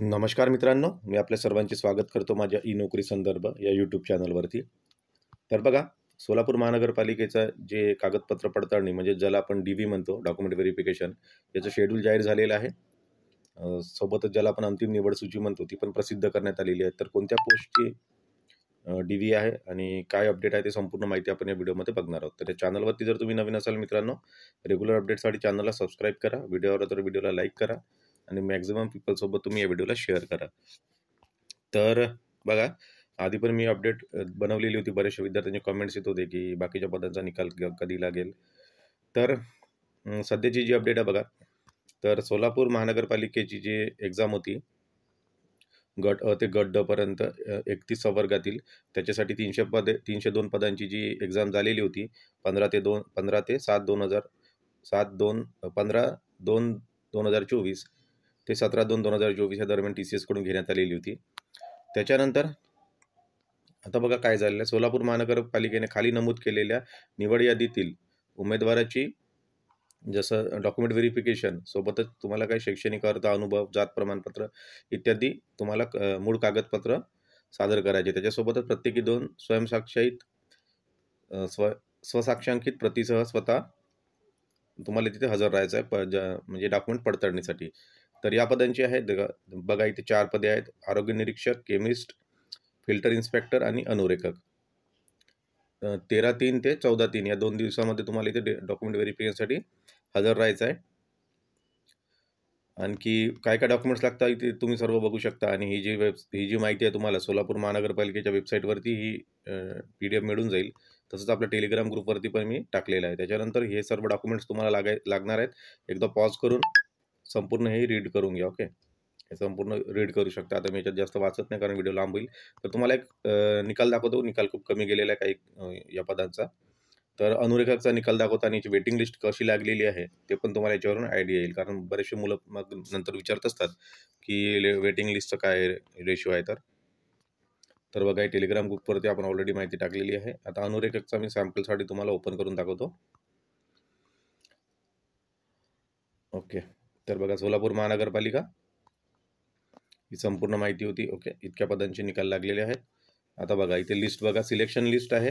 नमस्कार मित्रांनो मी आपल्या सर्वांचे स्वागत करतो माझ्या ई नोकरी संदर्भ या यूट्यूब चॅनलवरती तर बघा सोलापूर महानगरपालिकेचं जे कागदपत्र पडताळणी म्हणजे ज्याला आपण डी व्ही म्हणतो डॉक्युमेंट व्हेरिफिकेशन याचं शेड्यूल जाहीर झालेलं आहे सोबतच ज्याला आपण अंतिम निवड सूची म्हणतो ती पण प्रसिद्ध करण्यात आलेली आहे तर कोणत्या पोस्टची डी व्ही आहे आणि काय अपडेट आहे ते संपूर्ण माहिती आपण या व्हिडिओमध्ये बघणार आहोत तर या चॅनलवरती जर तुम्ही नवीन असाल मित्रांनो रेग्युलर अपडेटसाठी चॅनलला सबस्क्राईब करा व्हिडिओवर तर व्हिडिओला लाईक करा आणि मॅक्झिमम पीपलसोबत तुम्ही या व्हिडिओला शेअर करा तर बघा आधी पण मी अपडेट बनवलेली होती बऱ्याचशा विद्यार्थ्यांचे कमेंट्स येत होते की बाकीच्या पदांचा निकाल कधी लागेल तर सध्याची जी अपडेट आहे बघा तर सोलापूर महानगरपालिकेची जी एक्झाम होती गट अ ते गट ड पर्यंत एकतीस वर्गातील त्याच्यासाठी तीनशे पदे तीनशे दोन पदांची जी एक्झाम झालेली होती पंधरा ते दोन पंधरा ते सात दोन हजार सात दोन पंधरा दोन दोन हजार चोवीस ते सतरा दोन दोन हजार चोवीस या दरम्यान टी सी एसकडून घेण्यात आलेली होती त्याच्यानंतर आता बघा काय झालेलं आहे सोलापूर महानगरपालिकेने खाली नमूद केलेल्या निवड यादीतील उमेदवाराची जसं डॉक्युमेंट व्हेरिफिकेशन सोबतच तुम्हाला काही शैक्षणिक अर्थ अनुभव जात प्रमाणपत्र इत्यादी तुम्हाला मूळ कागदपत्र सादर करायचे त्याच्यासोबतच प्रत्येकी दोन स्वयंसाक्षित स्व स्वसाक्षांकित प्रतिसह स्वतः तुम्हाला तिथे हजर राहायचं आहे प म्हणजे डॉक्युमेंट पडताळणीसाठी तर या पदांची आहेत बघा इथे चार पदे आहेत आरोग्य निरीक्षक केमिस्ट फिल्टर इन्स्पेक्टर आणि अनुरेखक तेरा तीन ते चौदा तीन या दोन दिवसामध्ये तुम्हाला इथे डॉक्युमेंट व्हेरिफिकेशनसाठी हजर राहायचं आहे आणखी काय काय डॉक्युमेंट्स लागतात इथे तुम्ही सर्व बघू शकता आणि ही जी वेब ही जी माहिती आहे तुम्हाला सोलापूर महानगरपालिकेच्या वेबसाईटवरती ही पी डी एफ मिळून जाईल तसंच आपल्या टेलिग्राम ग्रुपवरती पण मी टाकलेलं आहे त्याच्यानंतर हे सर्व डॉक्युमेंट्स तुम्हाला लागाय लागणार आहेत एकदा पॉज करून संपूर्ण हे रीड करून घ्या ओके हे संपूर्ण रीड करू शकता आता मी याच्यात जास्त वाचत नाही कारण व्हिडिओ लांब होईल तर तुम्हाला एक निकाल दाखवतो निकाल खूप कमी गेलेला आहे काही या पदांचा तर अनुरेखाचा निकाल दाखवता आणि याची वेटिंग लिस्ट कशी लागलेली आहे ते पण तुम्हाला याच्यावरून आयडिया येईल कारण बरेचसे मुलं मग नंतर विचारत असतात की वेटिंग लिस्टचं काय रेशिओ आहे तर तर बघा टेलिग्राम ग्रुपवरती आपण ऑलरेडी माहिती टाकलेली आहे आता अनुरेखकचा मी सॅम्पलसाठी तुम्हाला ओपन करून दाखवतो ओके तर बघा सोलापूर महानगरपालिका ही संपूर्ण माहिती होती ओके इतक्या पदांचे निकाल लागलेले आहेत आता बघा इथे लिस्ट बघा सिलेक्शन लिस्ट आहे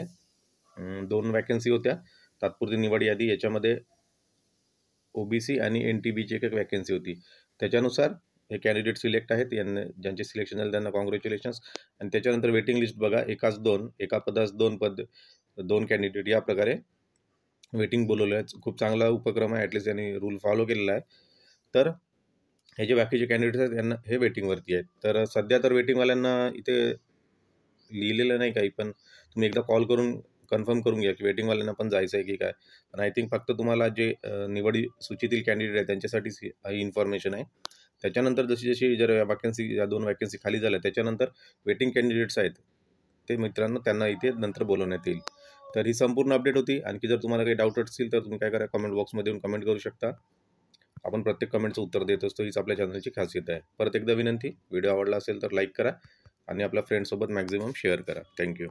दोन वॅकन्सी होत्या तात्पुरती निवड यादी याच्यामध्ये ओबीसी आणि एन टी बीची एक एक वॅकन्सी होती त्याच्यानुसार हे कॅन्डिडेट सिलेक्ट आहेत यांना ज्यांचे सिलेक्शन झाले त्यांना कॉंग्रॅच्युलेशन्स आणि त्याच्यानंतर वेटिंग लिस्ट बघा एकाच दोन एका पदास दोन पद दोन कॅन्डिडेट या प्रकारे वेटिंग बोलवलं आहे खूप चांगला उपक्रम आहे ॲटलिस्ट यांनी रूल फॉलो केलेला आहे तर हे जे बाकीचे कॅन्डिडेट्स आहेत त्यांना हे वेटिंगवरती आहेत तर सध्या तर वेटिंगवाल्यांना इथे लिहिलेलं नाही काही पण तुम्ही एकदा कॉल करून कन्फर्म करून घ्या की वेटिंगवाल्यांना पण जायचं आहे की काय पण आय थिंक फक्त तुम्हाला जे निवडी सूचीतील कॅन्डिडेट आहेत त्यांच्यासाठीच ही इन्फॉर्मेशन आहे त्याच्यानंतर जशी जशी जर वॅकन्सी या दोन वॅकन्सी खाली झाल्या त्याच्यानंतर वेटिंग कॅन्डिडेट्स आहेत ते मित्रांनो त्यांना इथे नंतर बोलवण्यात येईल तर ही संपूर्ण अपडेट होती आणखी जर तुम्हाला काही डाऊट असतील तर तुम्ही काय करा कमेंट बॉक्समध्ये येऊन कमेंट करू शकता आपण प्रत्येक कमेंटचं उत्तर देत असतो हीच आपल्या चॅनलची खासियत आहे परत एकदा विनंती व्हिडिओ आवडला असेल तर लाईक करा आणि आपल्या फ्रेंडसोबत मॅक्झिमम शेअर करा थँक्यू